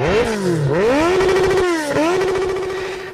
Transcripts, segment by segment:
¡Oh!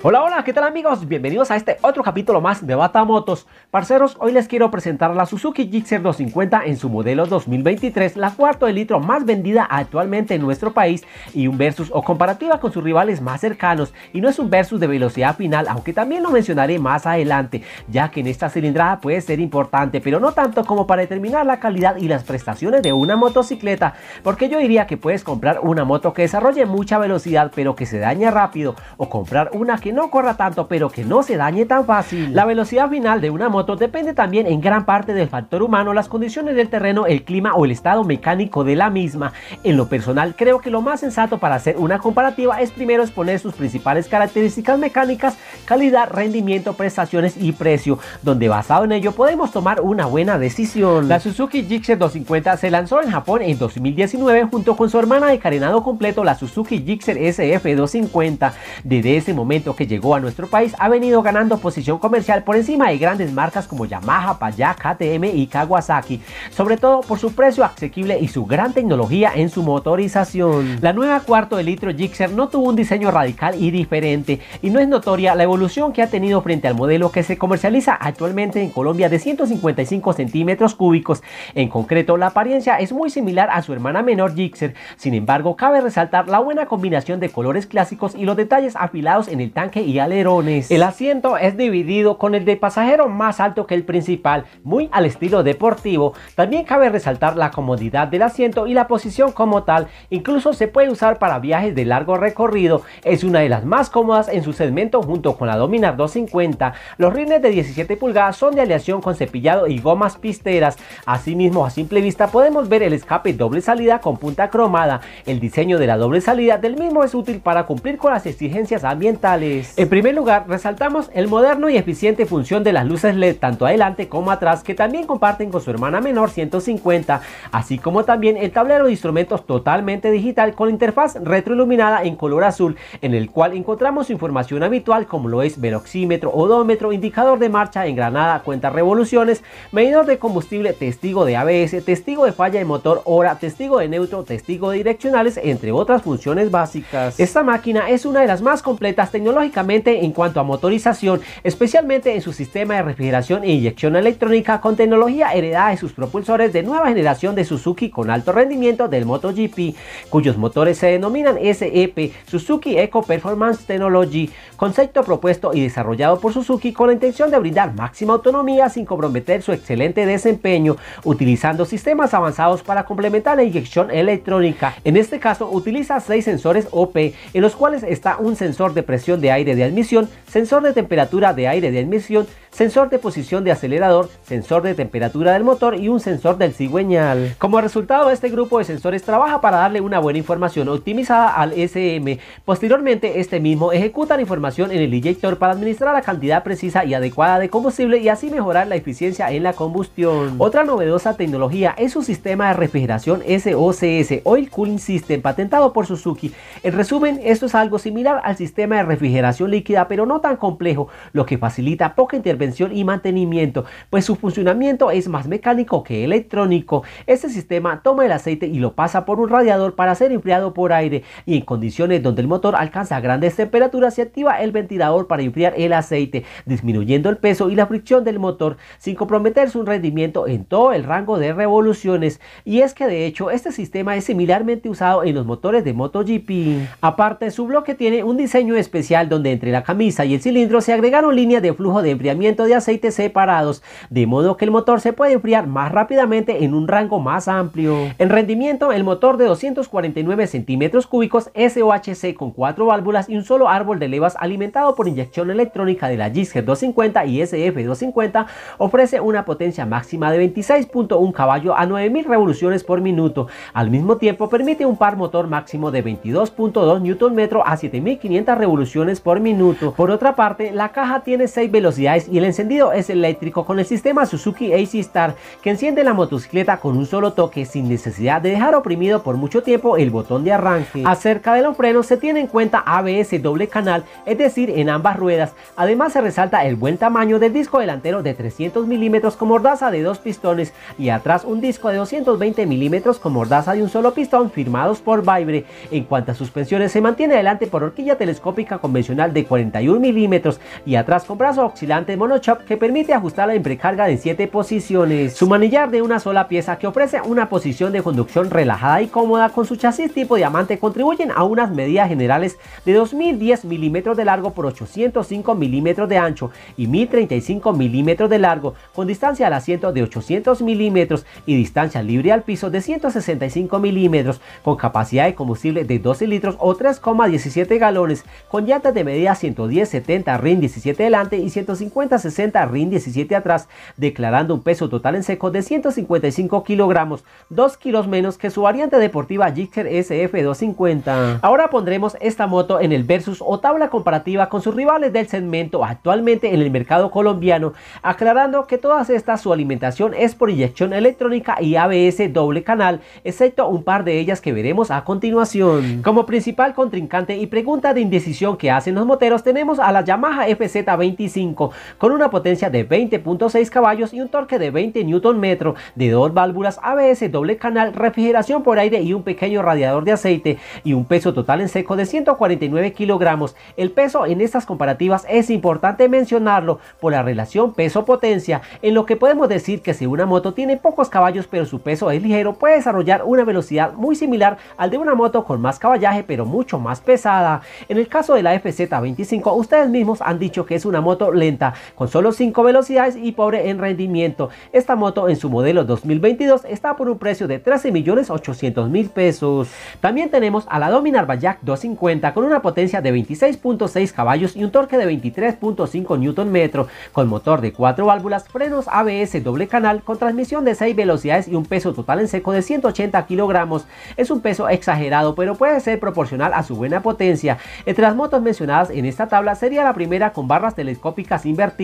Hola, hola, ¿qué tal amigos? Bienvenidos a este otro capítulo más de Batamotos. Parceros, hoy les quiero presentar la Suzuki Gixxer 250 en su modelo 2023, la cuarto de litro más vendida actualmente en nuestro país y un versus o comparativa con sus rivales más cercanos. Y no es un versus de velocidad final, aunque también lo mencionaré más adelante, ya que en esta cilindrada puede ser importante, pero no tanto como para determinar la calidad y las prestaciones de una motocicleta, porque yo diría que puedes comprar una moto que desarrolle mucha velocidad pero que se dañe rápido o comprar una que no corra tanto, pero que no se dañe tan fácil. La velocidad final de una moto depende también en gran parte del factor humano, las condiciones del terreno, el clima o el estado mecánico de la misma. En lo personal, creo que lo más sensato para hacer una comparativa es primero exponer sus principales características mecánicas, calidad, rendimiento, prestaciones y precio, donde basado en ello podemos tomar una buena decisión. La Suzuki Gixxer 250 se lanzó en Japón en 2019 junto con su hermana de carenado completo, la Suzuki Gixxer SF250. Desde ese momento que llegó a nuestro país ha venido ganando posición comercial por encima de grandes marcas como Yamaha, Payak, KTM y Kawasaki, sobre todo por su precio asequible y su gran tecnología en su motorización. La nueva cuarto de litro Gixxer no tuvo un diseño radical y diferente y no es notoria la evolución que ha tenido frente al modelo que se comercializa actualmente en Colombia de 155 centímetros cúbicos. En concreto, la apariencia es muy similar a su hermana menor Gixxer, sin embargo cabe resaltar la buena combinación de colores clásicos y los detalles afilados en el tanque y alerones. El asiento es dividido con el de pasajero más alto que el principal, muy al estilo deportivo. También cabe resaltar la comodidad del asiento y la posición como tal. Incluso se puede usar para viajes de largo recorrido. Es una de las más cómodas en su segmento junto con la Dominar 250. Los rines de 17 pulgadas son de aleación con cepillado y gomas pisteras. Asimismo, a simple vista podemos ver el escape doble salida con punta cromada. El diseño de la doble salida del mismo es útil para cumplir con las exigencias ambientales. En primer lugar, resaltamos el moderno y eficiente función de las luces LED tanto adelante como atrás que también comparten con su hermana menor 150, así como también el tablero de instrumentos totalmente digital con interfaz retroiluminada en color azul, en el cual encontramos información habitual como lo es velocímetro, odómetro, indicador de marcha, engranada, cuenta revoluciones, medidor de combustible, testigo de ABS, testigo de falla de motor, hora, testigo de neutro, testigo de direccionales, entre otras funciones básicas. Esta máquina es una de las más completas tecnológicas lógicamente en cuanto a motorización, especialmente en su sistema de refrigeración e inyección electrónica con tecnología heredada de sus propulsores de nueva generación de Suzuki con alto rendimiento del MotoGP, cuyos motores se denominan SEP, Suzuki Eco Performance Technology, concepto propuesto y desarrollado por Suzuki con la intención de brindar máxima autonomía sin comprometer su excelente desempeño, utilizando sistemas avanzados para complementar la inyección electrónica. En este caso utiliza seis sensores OP, en los cuales está un sensor de presión de aire de admisión, sensor de temperatura de aire de admisión sensor de posición de acelerador, sensor de temperatura del motor y un sensor del cigüeñal. Como resultado, este grupo de sensores trabaja para darle una buena información optimizada al SM. Posteriormente, este mismo ejecuta la información en el inyector para administrar la cantidad precisa y adecuada de combustible y así mejorar la eficiencia en la combustión. Otra novedosa tecnología es su sistema de refrigeración SOCS, Oil Cooling System, patentado por Suzuki. En resumen, esto es algo similar al sistema de refrigeración líquida, pero no tan complejo, lo que facilita poca intervención y mantenimiento, pues su funcionamiento es más mecánico que electrónico. Este sistema toma el aceite y lo pasa por un radiador para ser enfriado por aire y en condiciones donde el motor alcanza grandes temperaturas se activa el ventilador para enfriar el aceite, disminuyendo el peso y la fricción del motor sin comprometer su rendimiento en todo el rango de revoluciones. Y es que de hecho este sistema es similarmente usado en los motores de MotoGP. Aparte, su bloque tiene un diseño especial donde entre la camisa y el cilindro se agregaron líneas de flujo de enfriamiento de aceite separados, de modo que el motor se puede enfriar más rápidamente en un rango más amplio. En rendimiento, el motor de 249 centímetros cúbicos SOHC con cuatro válvulas y un solo árbol de levas alimentado por inyección electrónica de la Gisker 250 y SF250 ofrece una potencia máxima de 26.1 caballo a 9000 revoluciones por minuto. Al mismo tiempo permite un par motor máximo de 22.2 newton metro a 7500 revoluciones por minuto. Por otra parte, la caja tiene 6 velocidades y el encendido es eléctrico con el sistema Suzuki AC Star que enciende la motocicleta con un solo toque sin necesidad de dejar oprimido por mucho tiempo el botón de arranque. Acerca de los frenos se tiene en cuenta ABS doble canal, es decir, en ambas ruedas. Además se resalta el buen tamaño del disco delantero de 300 milímetros con mordaza de dos pistones y atrás un disco de 220 milímetros con mordaza de un solo pistón firmados por Vibre. En cuanto a suspensiones se mantiene adelante por horquilla telescópica convencional de 41 milímetros y atrás con brazo oscilante mono que permite ajustar la emprecarga en 7 posiciones. Su manillar de una sola pieza que ofrece una posición de conducción relajada y cómoda con su chasis tipo diamante contribuyen a unas medidas generales de 2010 milímetros de largo por 805 milímetros de ancho y 1035 milímetros de largo con distancia al asiento de 800 milímetros y distancia libre al piso de 165 milímetros con capacidad de combustible de 12 litros o 3,17 galones con llantas de medida 110-70 RIN 17 delante y 150 60 rin 17 atrás, declarando un peso total en seco de 155 kilogramos, 2 kilos menos que su variante deportiva Gixxer SF250. Ahora pondremos esta moto en el versus o tabla comparativa con sus rivales del segmento actualmente en el mercado colombiano, aclarando que todas estas su alimentación es por inyección electrónica y ABS doble canal, excepto un par de ellas que veremos a continuación. Como principal contrincante y pregunta de indecisión que hacen los moteros tenemos a la Yamaha FZ25 con una potencia de 20.6 caballos y un torque de 20 Nm, de dos válvulas ABS doble canal, refrigeración por aire y un pequeño radiador de aceite y un peso total en seco de 149 kilogramos. El peso en estas comparativas es importante mencionarlo por la relación peso-potencia, en lo que podemos decir que si una moto tiene pocos caballos pero su peso es ligero, puede desarrollar una velocidad muy similar al de una moto con más caballaje pero mucho más pesada. En el caso de la FZ25, ustedes mismos han dicho que es una moto lenta, con solo 5 velocidades y pobre en rendimiento. Esta moto en su modelo 2022 está por un precio de 13.800.000 pesos. También tenemos a la Dominar Bayak 250 con una potencia de 26.6 caballos y un torque de 23.5 Nm, con motor de 4 válvulas, frenos ABS doble canal, con transmisión de 6 velocidades y un peso total en seco de 180 kg Es un peso exagerado, pero puede ser proporcional a su buena potencia. Entre las motos mencionadas en esta tabla sería la primera con barras telescópicas invertidas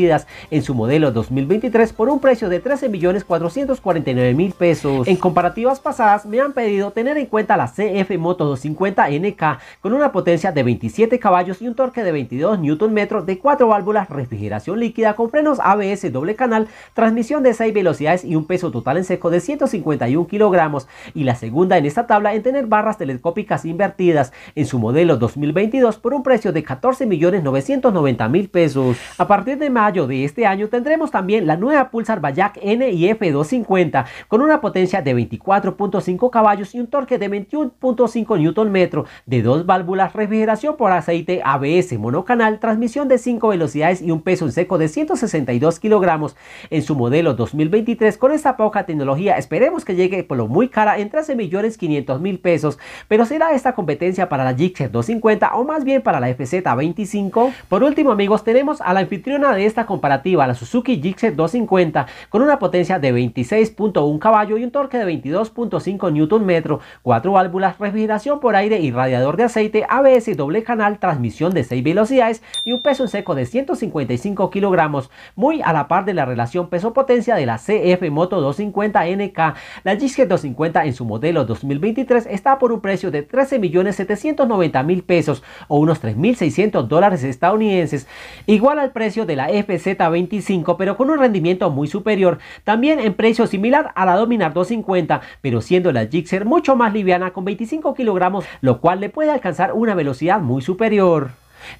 en su modelo 2023 por un precio de 13.449.000 pesos. En comparativas pasadas me han pedido tener en cuenta la CF Moto 250 NK con una potencia de 27 caballos y un torque de 22 newton Nm de 4 válvulas, refrigeración líquida con frenos ABS doble canal, transmisión de 6 velocidades y un peso total en seco de 151 kilogramos y la segunda en esta tabla en tener barras telescópicas invertidas en su modelo 2022 por un precio de 14.990.000 pesos. A partir de mayo de este año tendremos también la nueva Pulsar Bayak N y F250 con una potencia de 24.5 caballos y un torque de 21.5 Nm de dos válvulas, refrigeración por aceite, ABS monocanal, transmisión de 5 velocidades y un peso en seco de 162 kilogramos. En su modelo 2023 con esta poca tecnología esperemos que llegue por lo muy cara en 13 millones 500 mil pesos, pero será esta competencia para la Gixxer 250 o más bien para la FZ25. Por último amigos tenemos a la anfitriona de esta comparativa a la Suzuki Gixxer 250 con una potencia de 26.1 caballo y un torque de 22.5 Nm, cuatro válvulas, refrigeración por aire y radiador de aceite, ABS doble canal, transmisión de 6 velocidades y un peso en seco de 155 kilogramos, muy a la par de la relación peso-potencia de la CF Moto 250NK. La Gixxer 250 en su modelo 2023 está por un precio de 13.790.000 pesos o unos 3.600 dólares estadounidenses, igual al precio de la F z 25 pero con un rendimiento muy superior, también en precio similar a la Dominar 250, pero siendo la Gixxer mucho más liviana con 25 kilogramos, lo cual le puede alcanzar una velocidad muy superior.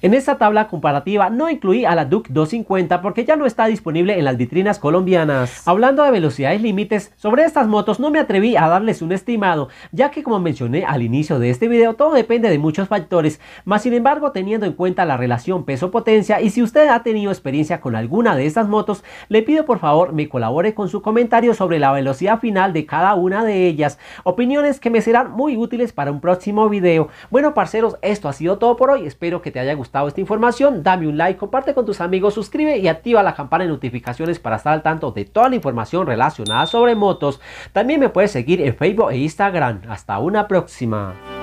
En esta tabla comparativa no incluí a la Duke 250 porque ya no está disponible en las vitrinas colombianas. Hablando de velocidades límites, sobre estas motos no me atreví a darles un estimado, ya que como mencioné al inicio de este video todo depende de muchos factores, mas sin embargo teniendo en cuenta la relación peso-potencia y si usted ha tenido experiencia con alguna de estas motos, le pido por favor me colabore con su comentario sobre la velocidad final de cada una de ellas, opiniones que me serán muy útiles para un próximo video. Bueno parceros, esto ha sido todo por hoy, espero que te haya gustado esta información, dame un like, comparte con tus amigos, suscribe y activa la campana de notificaciones para estar al tanto de toda la información relacionada sobre motos. También me puedes seguir en Facebook e Instagram. Hasta una próxima.